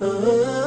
Oh.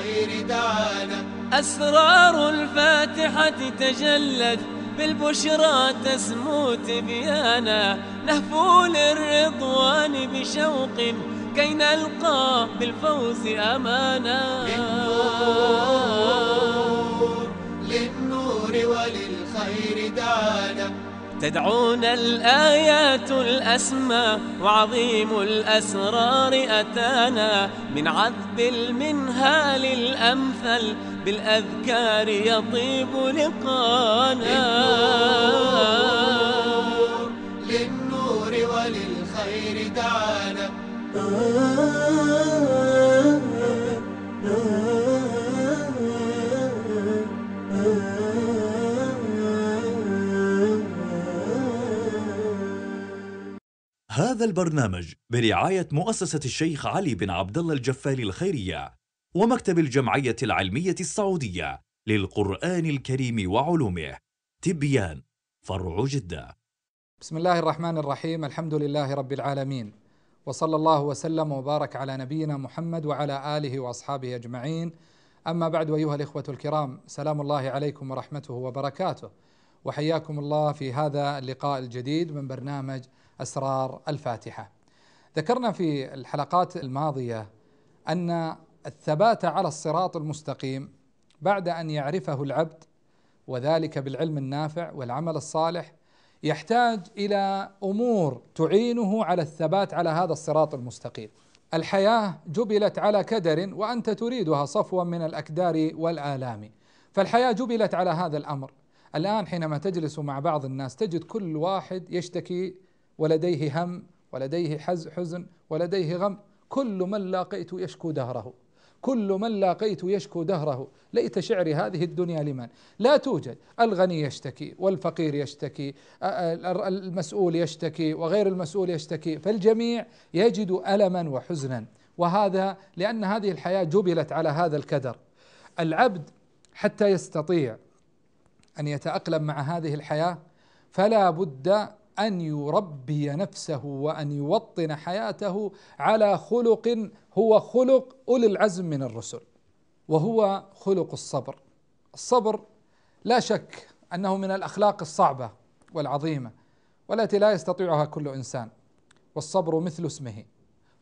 الغير دعانا أسرار الفاتحة تجلت بالبشرى تسمو تبيانا نهفو للرضوان بشوق كي نلقى بالفوز أمانا تدعونا الآيات الأسمى وعظيم الأسرار أتانا من عذب المنهال الأمثل بالأذكار يطيب لقانا للنور, للنور وللخير دعانا آه. هذا البرنامج برعاية مؤسسة الشيخ علي بن عبد الله الجفال الخيرية ومكتب الجمعية العلمية السعودية للقرآن الكريم وعلومه تبيان فرع جدة بسم الله الرحمن الرحيم الحمد لله رب العالمين وصلى الله وسلم وبارك على نبينا محمد وعلى آله وأصحابه أجمعين أما بعد أيها الإخوة الكرام سلام الله عليكم ورحمته وبركاته وحياكم الله في هذا اللقاء الجديد من برنامج اسرار الفاتحه. ذكرنا في الحلقات الماضيه ان الثبات على الصراط المستقيم بعد ان يعرفه العبد وذلك بالعلم النافع والعمل الصالح يحتاج الى امور تعينه على الثبات على هذا الصراط المستقيم. الحياه جبلت على كدر وانت تريدها صفوا من الاكدار والالام. فالحياه جبلت على هذا الامر الآن حينما تجلس مع بعض الناس تجد كل واحد يشتكي ولديه هم ولديه حزن ولديه غم كل من لاقيت يشكو دهره كل من لاقيت يشكو دهره ليت شعري هذه الدنيا لمن لا توجد الغني يشتكي والفقير يشتكي المسؤول يشتكي وغير المسؤول يشتكي فالجميع يجد ألما وحزنا وهذا لأن هذه الحياة جبلت على هذا الكدر العبد حتى يستطيع أن يتأقلم مع هذه الحياة فلا بد أن يربي نفسه وأن يوطن حياته على خلق هو خلق أولي العزم من الرسل وهو خلق الصبر الصبر لا شك أنه من الأخلاق الصعبة والعظيمة والتي لا يستطيعها كل إنسان والصبر مثل اسمه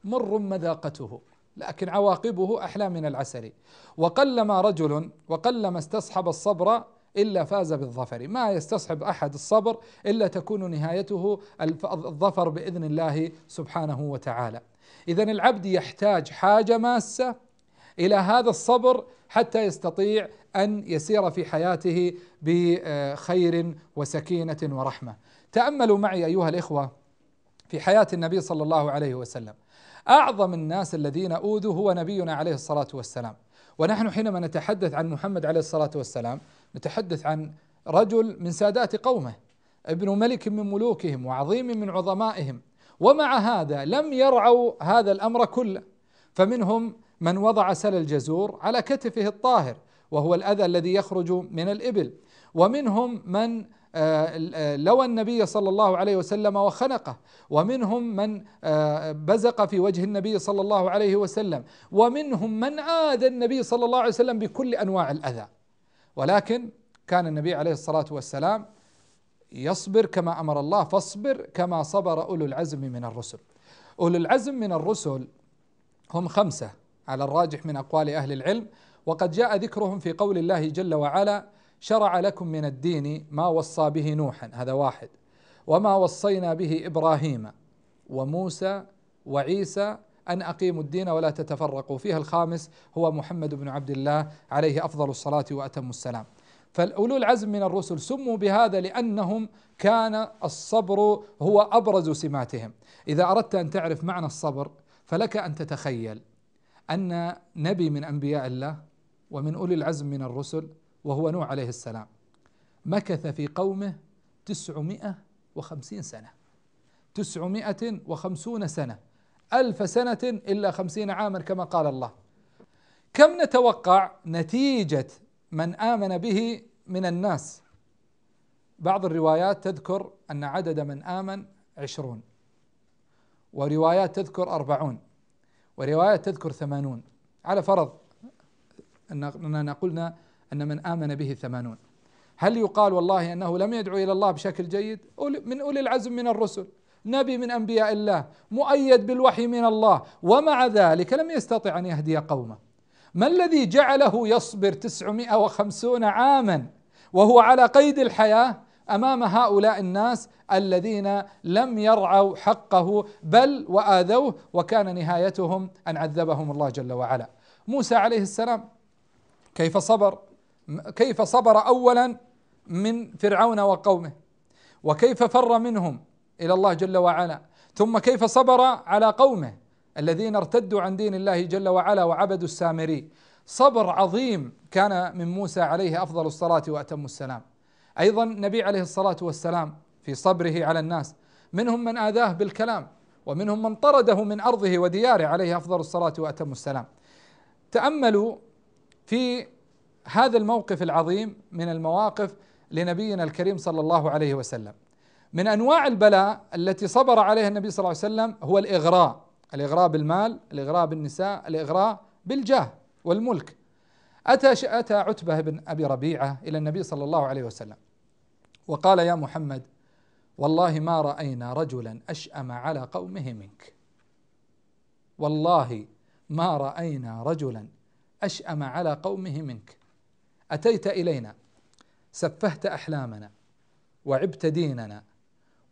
مر مذاقته لكن عواقبه احلى من العسل وقلما رجل وقلما استصحب الصبر إلا فاز بالظفر ما يستصحب أحد الصبر إلا تكون نهايته الظفر بإذن الله سبحانه وتعالى إذا العبد يحتاج حاجة ماسة إلى هذا الصبر حتى يستطيع أن يسير في حياته بخير وسكينة ورحمة تأملوا معي أيها الإخوة في حياة النبي صلى الله عليه وسلم أعظم الناس الذين أوذوا هو نبينا عليه الصلاة والسلام ونحن حينما نتحدث عن محمد عليه الصلاة والسلام نتحدث عن رجل من سادات قومه ابن ملك من ملوكهم وعظيم من عظمائهم ومع هذا لم يرعوا هذا الامر كله فمنهم من وضع سل الجزور على كتفه الطاهر وهو الاذى الذي يخرج من الابل ومنهم من آه، لوى النبي صلى الله عليه وسلم وخنقه ومنهم من آه، بزق في وجه النبي صلى الله عليه وسلم ومنهم من اذى النبي صلى الله عليه وسلم بكل انواع الاذى ولكن كان النبي عليه الصلاة والسلام يصبر كما أمر الله فاصبر كما صبر أولو العزم من الرسل أولو العزم من الرسل هم خمسة على الراجح من أقوال أهل العلم وقد جاء ذكرهم في قول الله جل وعلا شرع لكم من الدين ما وصى به نوحا هذا واحد وما وصينا به إبراهيم وموسى وعيسى أن أقيموا الدين ولا تتفرقوا فيها الخامس هو محمد بن عبد الله عليه أفضل الصلاة وأتم السلام فأولو العزم من الرسل سموا بهذا لأنهم كان الصبر هو أبرز سماتهم إذا أردت أن تعرف معنى الصبر فلك أن تتخيل أن نبي من أنبياء الله ومن أولي العزم من الرسل وهو نوح عليه السلام مكث في قومه تسعمائة وخمسين سنة تسعمائة وخمسون سنة ألف سنة إلا خمسين عاما كما قال الله كم نتوقع نتيجة من آمن به من الناس بعض الروايات تذكر أن عدد من آمن عشرون وروايات تذكر أربعون وروايات تذكر ثمانون على فرض أننا قلنا أن من آمن به ثمانون هل يقال والله أنه لم يدعو إلى الله بشكل جيد من أولي العزم من الرسل نبي من انبياء الله مؤيد بالوحي من الله ومع ذلك لم يستطع ان يهدي قومه ما الذي جعله يصبر 950 عاما وهو على قيد الحياه امام هؤلاء الناس الذين لم يرعوا حقه بل واذوه وكان نهايتهم ان عذبهم الله جل وعلا موسى عليه السلام كيف صبر كيف صبر اولا من فرعون وقومه وكيف فر منهم إلى الله جل وعلا ثم كيف صبر على قومه الذين ارتدوا عن دين الله جل وعلا وعبدوا السامري صبر عظيم كان من موسى عليه أفضل الصلاة وأتم السلام أيضا النبي عليه الصلاة والسلام في صبره على الناس منهم من آذاه بالكلام ومنهم من طرده من أرضه ودياره عليه أفضل الصلاة وأتم السلام تأملوا في هذا الموقف العظيم من المواقف لنبينا الكريم صلى الله عليه وسلم من انواع البلاء التي صبر عليها النبي صلى الله عليه وسلم هو الاغراء، الاغراء بالمال، الاغراء بالنساء، الاغراء بالجاه والملك. اتى اتى عتبه بن ابي ربيعه الى النبي صلى الله عليه وسلم وقال يا محمد والله ما راينا رجلا اشأم على قومه منك. والله ما راينا رجلا اشأم على قومه منك. اتيت الينا سفهت احلامنا وعبت ديننا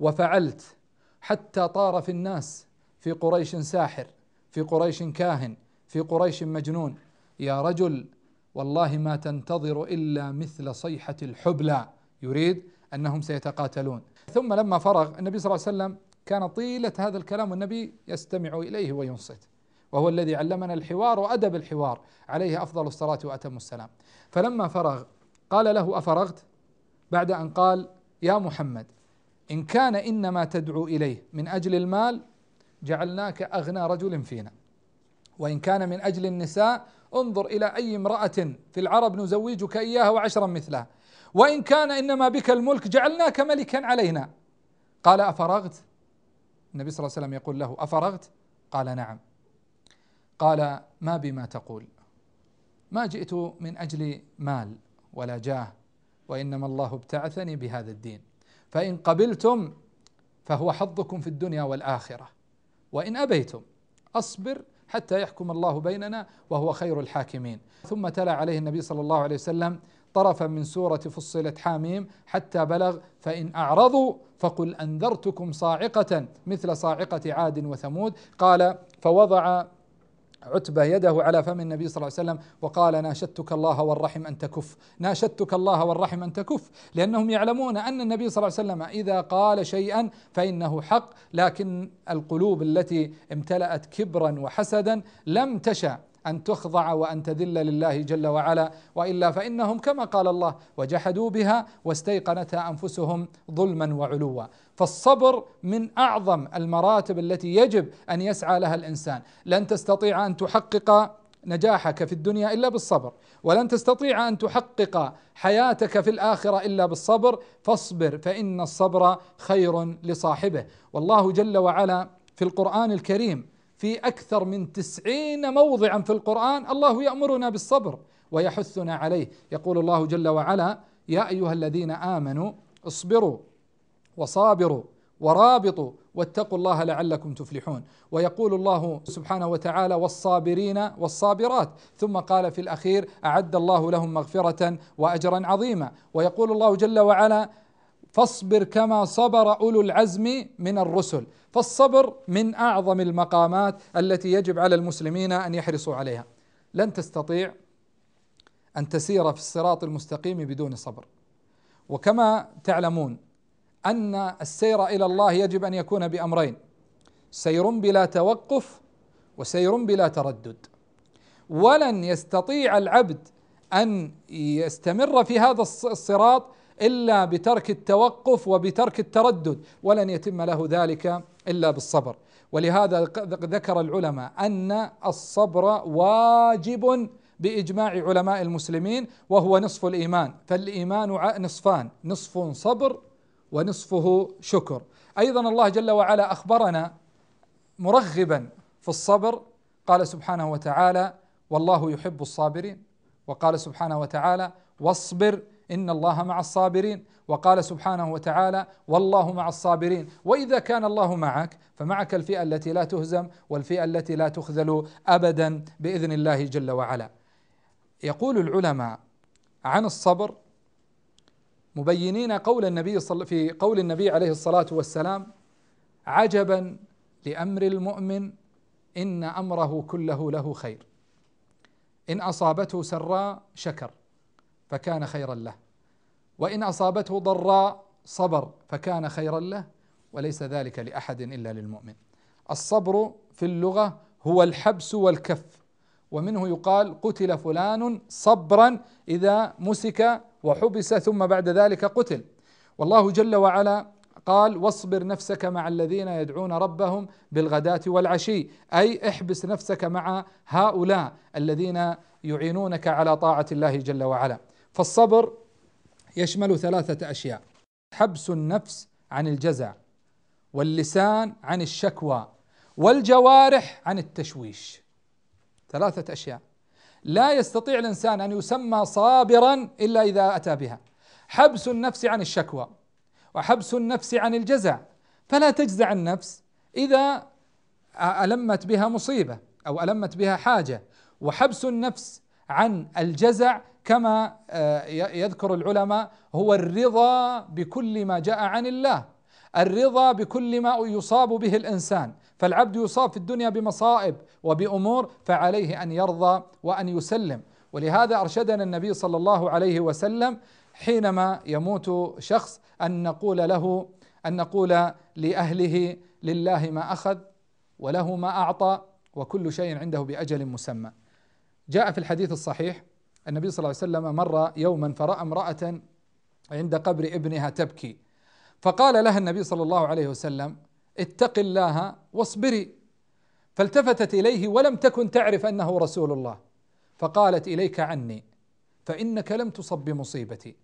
وفعلت حتى طار في الناس في قريش ساحر في قريش كاهن في قريش مجنون يا رجل والله ما تنتظر إلا مثل صيحة الحبلى يريد أنهم سيتقاتلون ثم لما فرغ النبي صلى الله عليه وسلم كان طيلة هذا الكلام والنبي يستمع إليه وينصت وهو الذي علمنا الحوار وأدب الحوار عليه أفضل الصلاة وأتم السلام فلما فرغ قال له أفرغت بعد أن قال يا محمد إن كان إنما تدعو إليه من أجل المال جعلناك أغنى رجل فينا وإن كان من أجل النساء انظر إلى أي امرأة في العرب نزوجك إياها وعشرا مثلها وإن كان إنما بك الملك جعلناك ملكا علينا قال أفرغت النبي صلى الله عليه وسلم يقول له أفرغت قال نعم قال ما بما تقول ما جئت من أجل مال ولا جاه وإنما الله ابتعثني بهذا الدين فإن قبلتم فهو حظكم في الدنيا والآخرة وإن أبيتم أصبر حتى يحكم الله بيننا وهو خير الحاكمين ثم تلا عليه النبي صلى الله عليه وسلم طرفا من سورة فصلت حاميم حتى بلغ فإن أعرضوا فقل أنذرتكم صاعقة مثل صاعقة عاد وثمود قال فوضع عتبة يده على فم النبي صلى الله عليه وسلم وقال ناشدتك الله والرحم أن تكف ناشدتك الله والرحم أن تكف لأنهم يعلمون أن النبي صلى الله عليه وسلم إذا قال شيئا فإنه حق لكن القلوب التي امتلأت كبرا وحسدا لم تشأ أن تخضع وأن تذل لله جل وعلا وإلا فإنهم كما قال الله وجحدوا بها واستيقنتها أنفسهم ظلما وعلوا فالصبر من أعظم المراتب التي يجب أن يسعى لها الإنسان لن تستطيع أن تحقق نجاحك في الدنيا الا بالصبر ولن تستطيع ان تحقق حياتك في الاخره الا بالصبر فاصبر فان الصبر خير لصاحبه والله جل وعلا في القران الكريم في أكثر من تسعين موضعا في القرآن الله يأمرنا بالصبر ويحثنا عليه يقول الله جل وعلا يا أيها الذين آمنوا اصبروا وصابروا ورابطوا واتقوا الله لعلكم تفلحون ويقول الله سبحانه وتعالى والصابرين والصابرات ثم قال في الأخير أعد الله لهم مغفرة وأجرا عظيما ويقول الله جل وعلا فاصبر كما صبر أولو العزم من الرسل فالصبر من أعظم المقامات التي يجب على المسلمين أن يحرصوا عليها لن تستطيع أن تسير في الصراط المستقيم بدون صبر وكما تعلمون أن السير إلى الله يجب أن يكون بأمرين سير بلا توقف وسير بلا تردد ولن يستطيع العبد أن يستمر في هذا الصراط إلا بترك التوقف وبترك التردد ولن يتم له ذلك إلا بالصبر ولهذا ذكر العلماء أن الصبر واجب باجماع علماء المسلمين وهو نصف الايمان فالايمان نصفان نصف صبر ونصفه شكر ايضا الله جل وعلا اخبرنا مرغبا في الصبر قال سبحانه وتعالى والله يحب الصابرين وقال سبحانه وتعالى واصبر إن الله مع الصابرين وقال سبحانه وتعالى والله مع الصابرين وإذا كان الله معك فمعك الفئة التي لا تهزم والفئة التي لا تخذل أبدا بإذن الله جل وعلا يقول العلماء عن الصبر مبينين قول النبي صل في قول النبي عليه الصلاة والسلام عجبا لأمر المؤمن إن أمره كله له خير إن أصابته سراء شكر فكان خيرا له وإن أصابته ضراء صبر فكان خيرا له وليس ذلك لأحد إلا للمؤمن الصبر في اللغة هو الحبس والكف ومنه يقال قتل فلان صبرا إذا مسك وحبس ثم بعد ذلك قتل والله جل وعلا قال واصبر نفسك مع الذين يدعون ربهم بالغداة والعشي أي احبس نفسك مع هؤلاء الذين يعينونك على طاعة الله جل وعلا فالصبر يشمل ثلاثة أشياء حبس النفس عن الجزع واللسان عن الشكوى والجوارح عن التشويش ثلاثة أشياء لا يستطيع الإنسان أن يسمى صابرا إلا إذا أتى بها حبس النفس عن الشكوى وحبس النفس عن الجزع فلا تجزع النفس إذا ألمت بها مصيبة أو ألمت بها حاجة وحبس النفس عن الجزع كما آه، يذكر العلماء هو الرضا بكل ما جاء عن الله الرضا بكل ما يصاب به الانسان فالعبد يصاب في الدنيا بمصائب وبامور فعليه ان يرضى وان يسلم ولهذا ارشدنا النبي صلى الله عليه وسلم حينما يموت شخص ان نقول له ان نقول لاهله لله ما اخذ وله ما اعطى وكل شيء عنده باجل مسمى جاء في الحديث الصحيح النبي صلى الله عليه وسلم مر يوما فرأى امرأة عند قبر ابنها تبكي فقال لها النبي صلى الله عليه وسلم اتق الله واصبري فالتفتت اليه ولم تكن تعرف انه رسول الله فقالت اليك عني فانك لم تصب بمصيبتي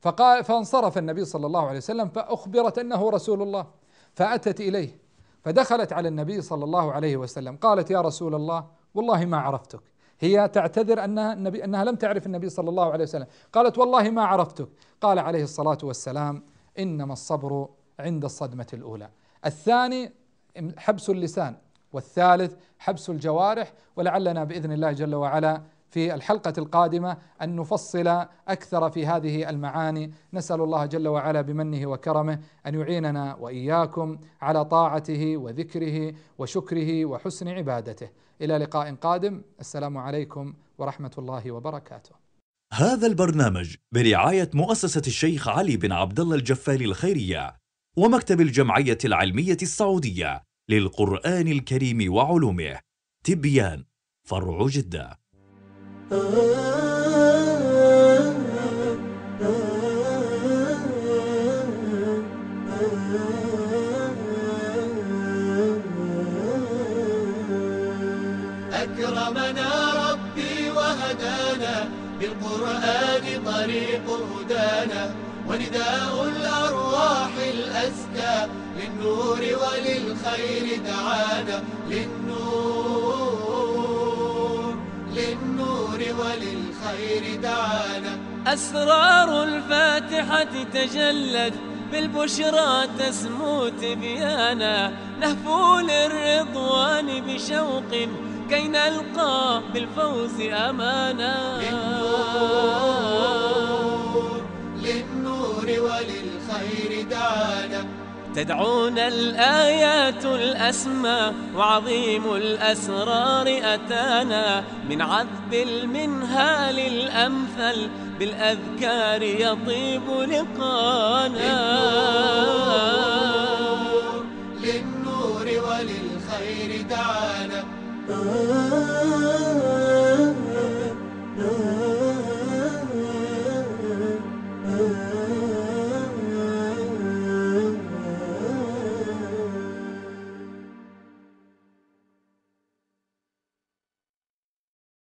فقال فانصرف النبي صلى الله عليه وسلم فاخبرت انه رسول الله فاتت اليه فدخلت على النبي صلى الله عليه وسلم قالت يا رسول الله والله ما عرفتك هي تعتذر أنها, النبي أنها لم تعرف النبي صلى الله عليه وسلم قالت والله ما عرفتك قال عليه الصلاة والسلام إنما الصبر عند الصدمة الأولى الثاني حبس اللسان والثالث حبس الجوارح ولعلنا بإذن الله جل وعلا في الحلقة القادمة أن نفصل أكثر في هذه المعاني نسأل الله جل وعلا بمنه وكرمه أن يعيننا وإياكم على طاعته وذكره وشكره وحسن عبادته إلى لقاء قادم السلام عليكم ورحمة الله وبركاته هذا البرنامج برعاية مؤسسة الشيخ علي بن عبد الله الجفال الخيرية ومكتب الجمعية العلمية السعودية للقرآن الكريم وعلومه تبيان فرع جده أكرمنا ربي وهدانا بالقرآن طريق هدانا ونداء الأرواح الأزكى للنور وللخير دعانا الخير دعانا أسرار الفاتحة تجلت بالبشرى تسمو تبيانا نهفو للرضوان بشوق كي نلقى بالفوز أمانا تدعونا الآيات الأسمى وعظيم الأسرار أتانا من عذب المنهال الأمثل بالأذكار يطيب لقانا للنور, للنور وللخير دعانا آه.